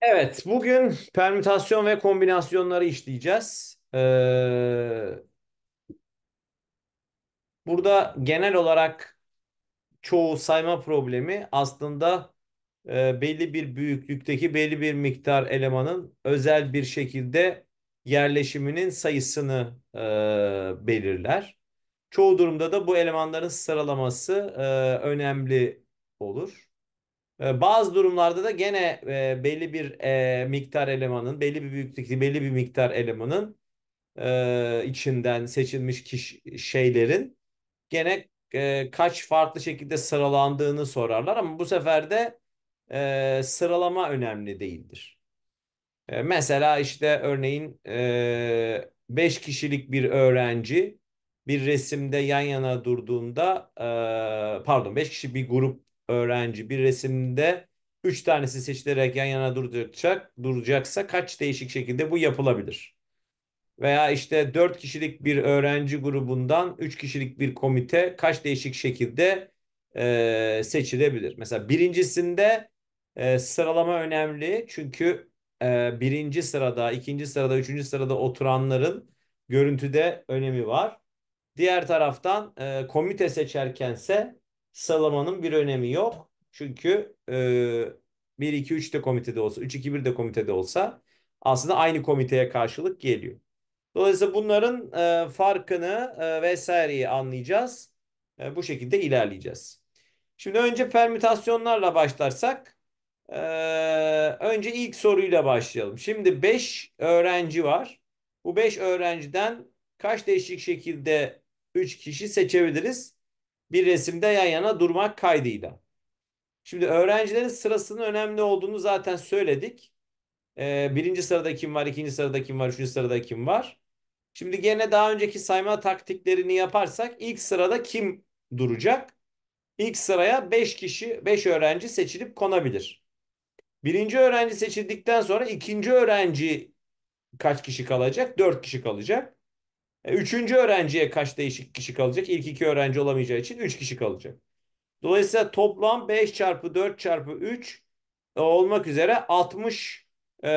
Evet, bugün permütasyon ve kombinasyonları işleyeceğiz. Ee, burada genel olarak çoğu sayma problemi aslında e, belli bir büyüklükteki belli bir miktar elemanın özel bir şekilde yerleşiminin sayısını e, belirler. Çoğu durumda da bu elemanların sıralaması e, önemli olur. Ee, bazı durumlarda da gene e, belli bir e, miktar elemanın, belli bir büyüklükte, belli bir miktar elemanın e, içinden seçilmiş kişi, şeylerin gene e, kaç farklı şekilde sıralandığını sorarlar ama bu sefer de e, sıralama önemli değildir. E, mesela işte örneğin e, kişilik bir öğrenci bir resimde yan yana durduğunda e, pardon 5 kişi bir grup öğrenci bir resimde üç tanesi seçilerek yan yana duracak, duracaksa kaç değişik şekilde bu yapılabilir? Veya işte dört kişilik bir öğrenci grubundan üç kişilik bir komite kaç değişik şekilde e, seçilebilir? Mesela birincisinde e, sıralama önemli çünkü e, birinci sırada, ikinci sırada, üçüncü sırada oturanların görüntüde önemi var. Diğer taraftan e, komite seçerkense salamanın bir önemi yok. Çünkü e, 1 2 3 de komitede olsa, 3 2 1 de komitede olsa aslında aynı komiteye karşılık geliyor. Dolayısıyla bunların e, farkını e, vesaireyi anlayacağız. E, bu şekilde ilerleyeceğiz. Şimdi önce permütasyonlarla başlarsak e, önce ilk soruyla başlayalım. Şimdi 5 öğrenci var. Bu 5 öğrenciden kaç değişik şekilde 3 kişi seçebiliriz? bir resimde yan yana durmak kaydıyla. Şimdi öğrencilerin sırasının önemli olduğunu zaten söyledik. Ee, birinci sırada kim var, ikinci sırada kim var, üçüncü sırada kim var. Şimdi gene daha önceki sayma taktiklerini yaparsak ilk sırada kim duracak? İlk sıraya 5 kişi, 5 öğrenci seçilip konabilir. Birinci öğrenci seçildikten sonra ikinci öğrenci kaç kişi kalacak? 4 kişi kalacak. E, üçüncü öğrenciye kaç değişik kişi kalacak? İlk iki öğrenci olamayacağı için üç kişi kalacak. Dolayısıyla toplam 5 çarpı 4 çarpı 3 e, olmak üzere 60 e,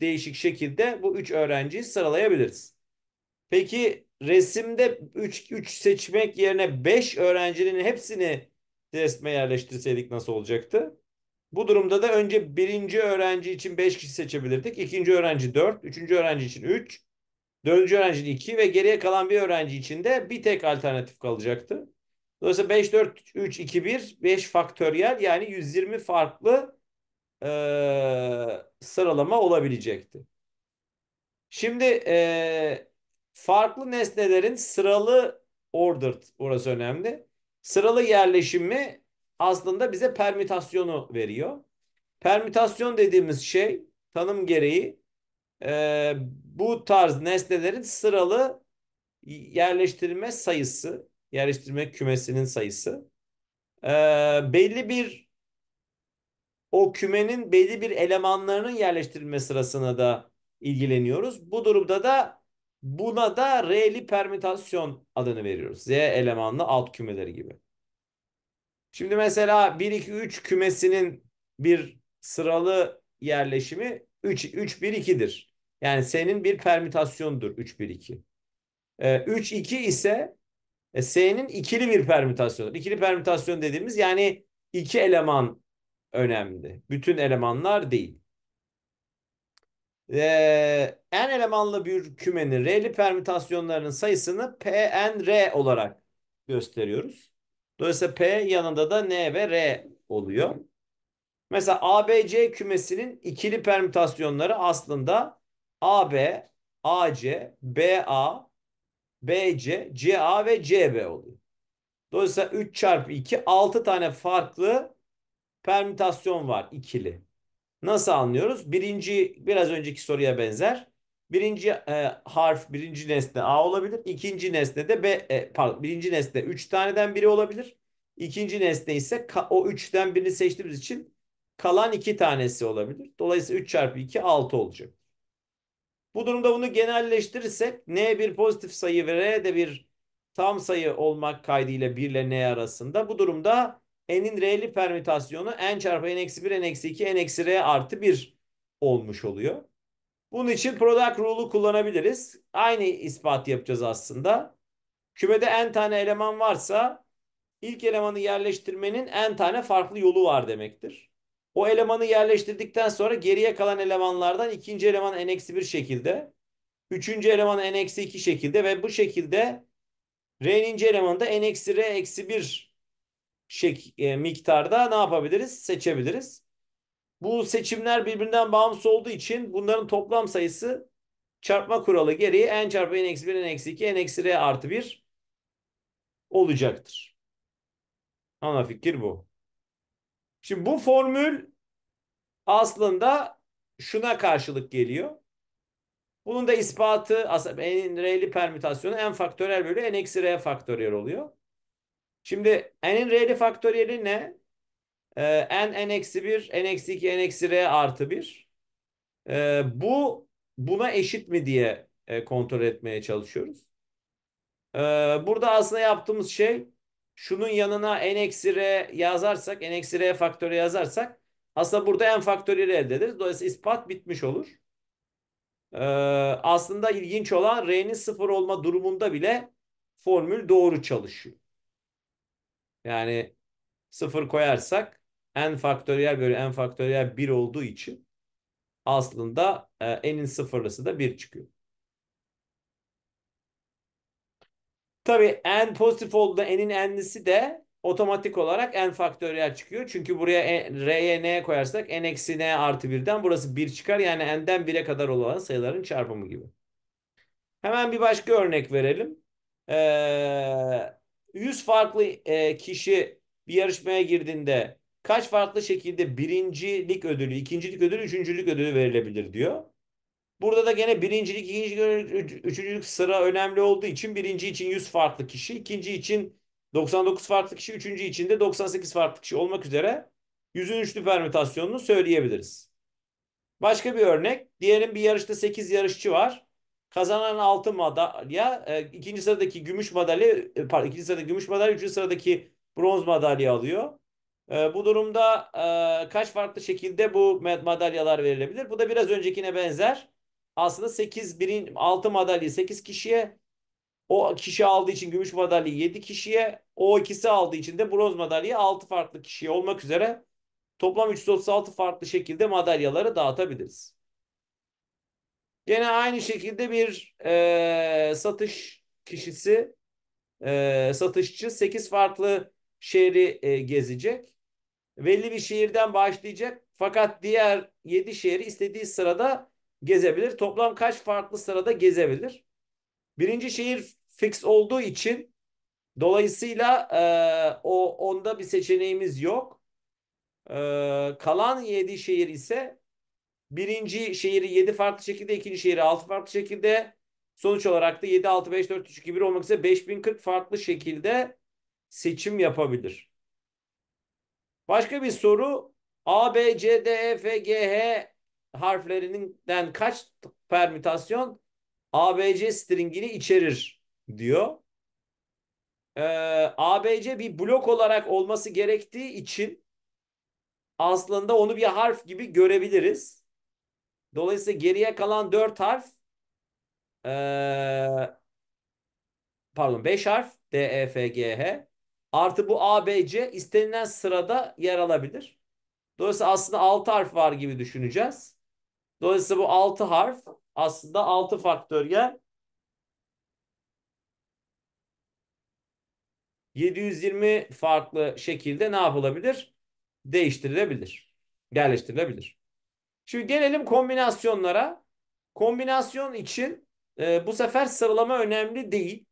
değişik şekilde bu 3 öğrenciyi sıralayabiliriz. Peki resimde 3, 3 seçmek yerine 5 öğrencinin hepsini resme yerleştirseydik nasıl olacaktı? Bu durumda da önce birinci öğrenci için 5 kişi seçebilirdik. ikinci öğrenci 4, üçüncü öğrenci için 3, üç, Dördüncü öğrencinin iki ve geriye kalan bir öğrenci için de bir tek alternatif kalacaktı. Dolayısıyla 5, 4, 3, 2, 1, 5 faktöriyel yani 120 farklı e, sıralama olabilecekti. Şimdi e, farklı nesnelerin sıralı order burası önemli. Sıralı yerleşimi aslında bize permütasyonu veriyor. Permütasyon dediğimiz şey tanım gereği e, bu tarz nesnelerin sıralı yerleştirme sayısı, yerleştirme kümesinin sayısı e, belli bir o kümenin belli bir elemanlarının yerleştirilme sırasına da ilgileniyoruz. Bu durumda da buna da reli permütasyon adını veriyoruz. Z elemanlı alt kümeleri gibi. Şimdi mesela 1 2 3 kümesinin bir sıralı yerleşimi 3 3 1 2'dir. Yani S'nin bir permütasyondur 3 1 2. E, 3 2 ise e, S'nin ikili bir permütasyonudur. İkili permütasyon dediğimiz yani iki eleman önemli. Bütün elemanlar değil. Ee, n elemanlı bir kümenin R'li permütasyonlarının sayısını P, N, R olarak gösteriyoruz. Dolayısıyla P yanında da N ve R oluyor. Mesela ABC kümesinin ikili permütasyonları aslında AB, AC, BA, BC, CA ve CB oluyor. Dolayısıyla 3 çarpı 2 6 tane farklı permütasyon var ikili. Nasıl anlıyoruz? Birinci biraz önceki soruya benzer. Birinci e, harf birinci nesne A olabilir. İkinci nesne de B e, pardon birinci nesne 3 taneden biri olabilir. İkinci nesne ise o 3'ten birini seçtiğimiz için kalan 2 tanesi olabilir. Dolayısıyla 3 çarpı 2 6 olacak. Bu durumda bunu genelleştirirsek n bir pozitif sayı ve r de bir tam sayı olmak kaydıyla 1 ile n arasında. Bu durumda n'in r'li permütasyonu n çarpı n eksi 1, n eksi 2, n eksi r artı 1 olmuş oluyor. Bunun için product rule'u kullanabiliriz. Aynı ispat yapacağız aslında. Kümede n tane eleman varsa ilk elemanı yerleştirmenin n tane farklı yolu var demektir. O elemanı yerleştirdikten sonra geriye kalan elemanlardan ikinci eleman n-1 şekilde, üçüncü eleman n-2 şekilde ve bu şekilde r'nin elemanı da n-r-1 şek e, miktarda ne yapabiliriz? Seçebiliriz. Bu seçimler birbirinden bağımsız olduğu için bunların toplam sayısı çarpma kuralı gereği n çarpı n-1, n-2, n-r artı 1 olacaktır. Ana fikir bu. Şimdi bu formül aslında şuna karşılık geliyor. Bunun da ispatı en r'li permütasyonu n faktörel bölü n eksi r faktörel oluyor. Şimdi n'in r'li faktöriyeli ne? Ee, n n eksi 1, n eksi 2, n eksi r artı 1. Ee, bu buna eşit mi diye e, kontrol etmeye çalışıyoruz. Ee, burada aslında yaptığımız şey şunun yanına n eksi r yazarsak, n eksi r faktörü yazarsak aslında burada n faktörü elde ederiz. Dolayısıyla ispat bitmiş olur. Ee, aslında ilginç olan r'nin sıfır olma durumunda bile formül doğru çalışıyor. Yani sıfır koyarsak n faktöriyel bölü n faktöriyel 1 olduğu için aslında e, n'in sıfırlısı da 1 çıkıyor. Tabii n pozitif olduğunda n'in n'lisi de otomatik olarak n faktöriyel çıkıyor. Çünkü buraya e, r'ye n koyarsak n eksi n artı birden burası 1 çıkar. Yani n'den 1'e kadar olan sayıların çarpımı gibi. Hemen bir başka örnek verelim. Ee, 100 farklı e, kişi bir yarışmaya girdiğinde kaç farklı şekilde birincilik ödülü, ikincilik ödülü, üçüncülük ödülü verilebilir diyor. Burada da gene birincilik, ikincilik, üçüncülük sıra önemli olduğu için birinci için 100 farklı kişi, ikinci için 99 farklı kişi, üçüncü için de 98 farklı kişi olmak üzere yüzün permütasyonunu söyleyebiliriz. Başka bir örnek. Diyelim bir yarışta 8 yarışçı var. Kazanan altın madalya, e, ikinci sıradaki gümüş madalya, e, pardon ikinci sıradaki gümüş madalya, üçüncü sıradaki bronz madalya alıyor. E, bu durumda kaç farklı şekilde bu madalyalar verilebilir? Bu da biraz öncekine benzer aslında 8 birin 6 madalya 8 kişiye o kişi aldığı için gümüş madalyayı 7 kişiye o ikisi aldığı için de bronz madalyayı 6 farklı kişiye olmak üzere toplam 336 farklı şekilde madalyaları dağıtabiliriz. Gene aynı şekilde bir e, satış kişisi e, satışçı 8 farklı şehri e, gezecek. Belli bir şehirden başlayacak fakat diğer 7 şehri istediği sırada gezebilir? Toplam kaç farklı sırada gezebilir? Birinci şehir fix olduğu için dolayısıyla e, o onda bir seçeneğimiz yok. E, kalan yedi şehir ise birinci şehri yedi farklı şekilde, ikinci şehri altı farklı şekilde, sonuç olarak da 7, 6, 5, 4, 3, 2, 1 olmak üzere 5040 farklı şekilde seçim yapabilir. Başka bir soru A, B, C, D, E, F, G, H, harflerinden kaç permütasyon ABC stringini içerir diyor. Ee, ABC bir blok olarak olması gerektiği için aslında onu bir harf gibi görebiliriz. Dolayısıyla geriye kalan dört harf ee, pardon 5 harf D, E, F, G, H artı bu ABC istenilen sırada yer alabilir. Dolayısıyla aslında 6 harf var gibi düşüneceğiz. Dolayısıyla bu 6 harf aslında 6 faktöriyel 720 farklı şekilde ne yapılabilir? Değiştirilebilir. Yerleştirilebilir. Şimdi gelelim kombinasyonlara. Kombinasyon için e, bu sefer sıralama önemli değil.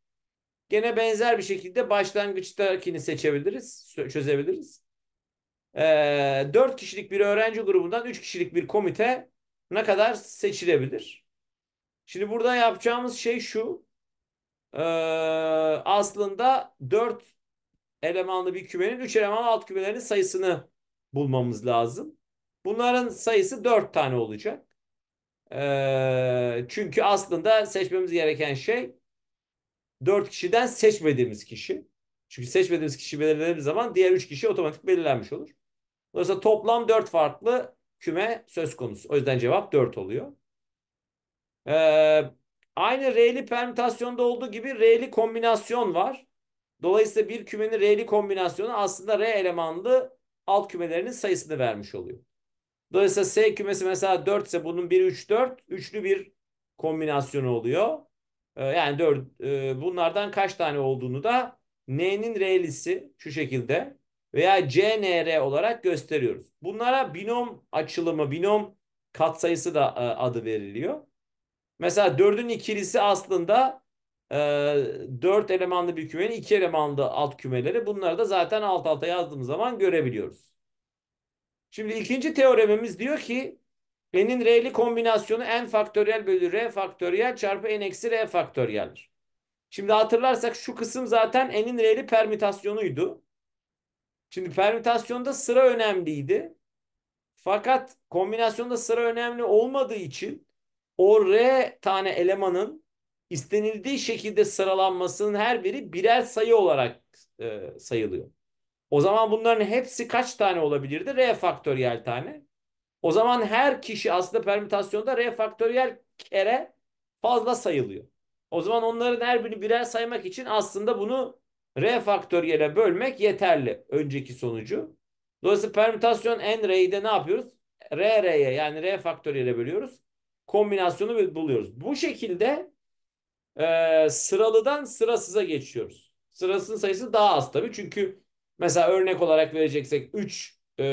Gene benzer bir şekilde başlangıçtakini seçebiliriz, çözebiliriz. E, 4 kişilik bir öğrenci grubundan 3 kişilik bir komite ne kadar seçilebilir? Şimdi burada yapacağımız şey şu. Ee, aslında 4 elemanlı bir kümenin 3 elemanlı alt kümelerinin sayısını bulmamız lazım. Bunların sayısı 4 tane olacak. Ee, çünkü aslında seçmemiz gereken şey 4 kişiden seçmediğimiz kişi. Çünkü seçmediğimiz kişi belirlediğimiz zaman diğer 3 kişi otomatik belirlenmiş olur. Dolayısıyla toplam 4 farklı küme söz konusu. O yüzden cevap 4 oluyor. Ee, aynı R'li permütasyonda olduğu gibi R'li kombinasyon var. Dolayısıyla bir kümenin R'li kombinasyonu aslında R elemanlı alt kümelerinin sayısını vermiş oluyor. Dolayısıyla S kümesi mesela 4 ise bunun 1, 3, 4. Üçlü bir kombinasyonu oluyor. Ee, yani 4, e, bunlardan kaç tane olduğunu da N'nin R'lisi şu şekilde veya CNR olarak gösteriyoruz. Bunlara binom açılımı, binom katsayısı da e, adı veriliyor. Mesela 4'ün ikilisi aslında e, 4 elemanlı bir kümenin 2 elemanlı alt kümeleri. Bunları da zaten alt alta yazdığımız zaman görebiliyoruz. Şimdi ikinci teoremimiz diyor ki n'in r'li kombinasyonu n faktöriyel bölü r faktöriyel çarpı n eksi r faktöriyeldir. Şimdi hatırlarsak şu kısım zaten n'in r'li permütasyonuydu. Şimdi permütasyonda sıra önemliydi. Fakat kombinasyonda sıra önemli olmadığı için o R tane elemanın istenildiği şekilde sıralanmasının her biri birer sayı olarak e, sayılıyor. O zaman bunların hepsi kaç tane olabilirdi? R faktöriyel tane. O zaman her kişi aslında permütasyonda R faktöriyel kere fazla sayılıyor. O zaman onların her birini birer saymak için aslında bunu R faktöriyele bölmek yeterli önceki sonucu. Dolayısıyla permütasyon n r'yi ne yapıyoruz? R r'ye yani R faktöriyele bölüyoruz. Kombinasyonu buluyoruz. Bu şekilde e, sıralıdan sırasıza geçiyoruz. Sırasının sayısı daha az tabii. Çünkü mesela örnek olarak vereceksek 3 e,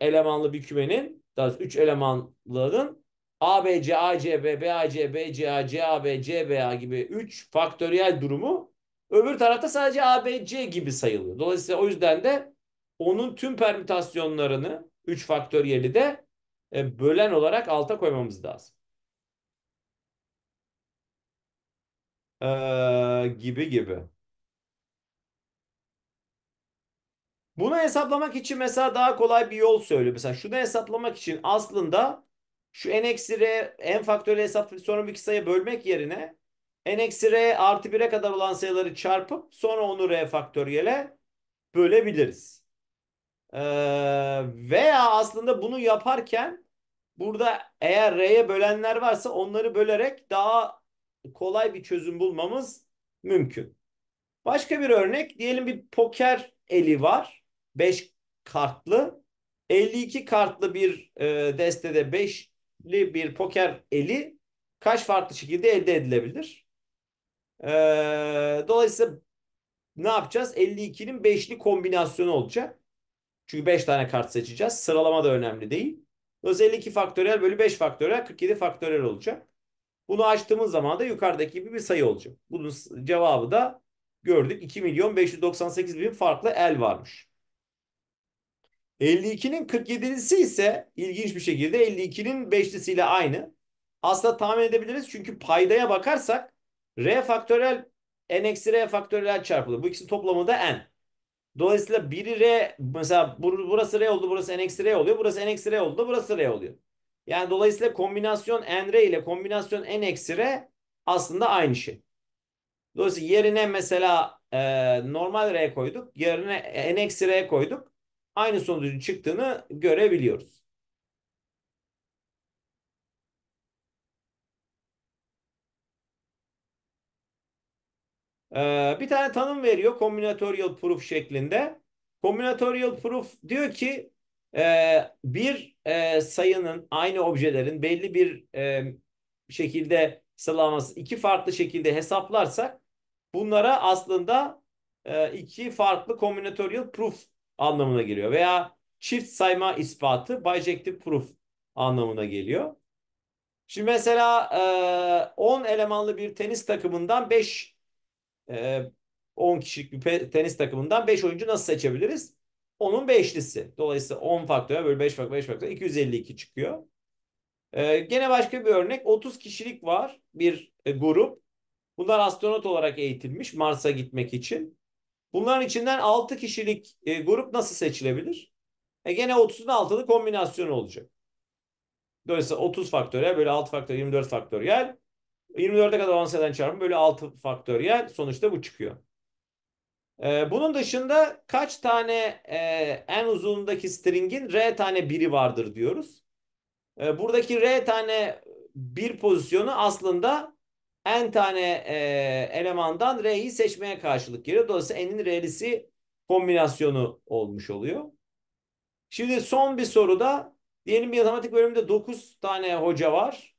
elemanlı bir kümenin daha 3 elemanlının A, B, C, A, C, B, B, A, C, B, C, A, C, A, B, C, B, A gibi 3 faktöriyel durumu Öbür tarafta sadece ABC gibi sayılıyor. Dolayısıyla o yüzden de onun tüm permütasyonlarını 3 faktöriyeli de e, bölen olarak alta koymamız lazım. Ee, gibi gibi. Bunu hesaplamak için mesela daha kolay bir yol söylüyor. Mesela şunu hesaplamak için aslında şu n eksi r n faktöriyel hesaplayıp sonra bir iki sayı bölmek yerine n eksi r artı 1'e kadar olan sayıları çarpıp sonra onu r faktöriyele bölebiliriz. Ee, veya aslında bunu yaparken burada eğer r'ye bölenler varsa onları bölerek daha kolay bir çözüm bulmamız mümkün. Başka bir örnek diyelim bir poker eli var. 5 kartlı. 52 kartlı bir e, destede 5'li bir poker eli kaç farklı şekilde elde edilebilir? Ee, dolayısıyla ne yapacağız? 52'nin 5'li kombinasyonu olacak. Çünkü 5 tane kart seçeceğiz. Sıralama da önemli değil. Dolayısıyla 52 faktöriyel bölü 5 faktöriyel 47 faktöriyel olacak. Bunu açtığımız zaman da yukarıdaki gibi bir sayı olacak. Bunun cevabı da gördük. 2 milyon 598 bin farklı el varmış. 52'nin 47'lisi ise ilginç bir şekilde 52'nin 5'lisiyle aynı. Aslında tahmin edebiliriz çünkü paydaya bakarsak R faktörel n eksi r faktörel çarpılıyor. Bu ikisi toplamı da n. Dolayısıyla biri r mesela burası r oldu burası n eksi r oluyor. Burası n eksi r oldu burası r oluyor. Yani dolayısıyla kombinasyon n r ile kombinasyon n eksi r aslında aynı şey. Dolayısıyla yerine mesela e, normal r koyduk. Yerine n eksi r koyduk. Aynı sonucun çıktığını görebiliyoruz. Ee, bir tane tanım veriyor combinatorial proof şeklinde. Combinatorial proof diyor ki e, bir e, sayının aynı objelerin belli bir e, şekilde sıralaması iki farklı şekilde hesaplarsak bunlara aslında iki farklı combinatorial proof anlamına geliyor veya çift sayma ispatı bijective proof anlamına geliyor. Şimdi mesela 10 elemanlı bir tenis takımından 5 10 e, kişilik bir tenis takımından 5 oyuncu nasıl seçebiliriz? Onun beşlisi. Dolayısıyla 10 faktörel böyle 5 faktör 5 faktör 252 çıkıyor. Ee, gene başka bir örnek 30 kişilik var bir e, grup. Bunlar astronot olarak eğitilmiş Mars'a gitmek için. Bunların içinden 6 kişilik e, grup nasıl seçilebilir? E gene 30'un 6'lı kombinasyonu olacak. Dolayısıyla 30 faktörel böyle 6 faktör 24 faktöriyel 24'e kadar olan sayıdan çarpın böyle 6 faktöriyel sonuçta bu çıkıyor. Ee, bunun dışında kaç tane e, en uzundaki string'in r tane biri vardır diyoruz. Ee, buradaki r tane bir pozisyonu aslında n tane e, elemandan r'yi seçmeye karşılık geliyor. Dolayısıyla n'in r'lisi kombinasyonu olmuş oluyor. Şimdi son bir soruda diyelim bir matematik bölümünde 9 tane hoca var.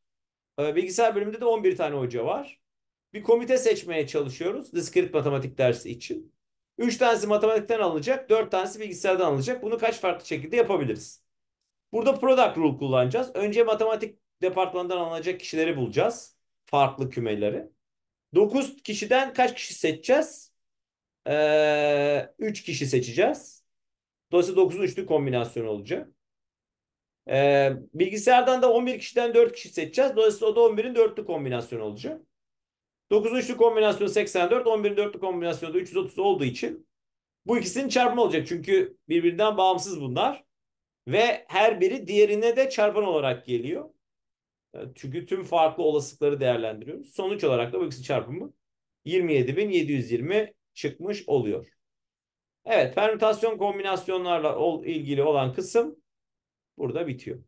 Ee, bilgisayar bölümünde de 11 tane hoca var. Bir komite seçmeye çalışıyoruz diskrit matematik dersi için. 3 tanesi matematikten alınacak, 4 tanesi bilgisayardan alınacak. Bunu kaç farklı şekilde yapabiliriz? Burada product rule kullanacağız. Önce matematik departmandan alınacak kişileri bulacağız. Farklı kümeleri. 9 kişiden kaç kişi seçeceğiz? Ee, 3 kişi seçeceğiz. Dolayısıyla 9'un 3'lü kombinasyonu olacak. Ee, bilgisayardan da 11 kişiden 4 kişi seçeceğiz. Dolayısıyla o da 11'in 4'lü kombinasyonu olacak. 9'un 3'lü kombinasyonu 84, 11'in 4'lü kombinasyonu da 330 olduğu için bu ikisinin çarpımı olacak. Çünkü birbirinden bağımsız bunlar. Ve her biri diğerine de çarpan olarak geliyor. Ee, çünkü tüm farklı olasılıkları değerlendiriyoruz. Sonuç olarak da bu ikisi çarpımı 27.720 çıkmış oluyor. Evet, permütasyon kombinasyonlarla ilgili olan kısım Burada bitiyor.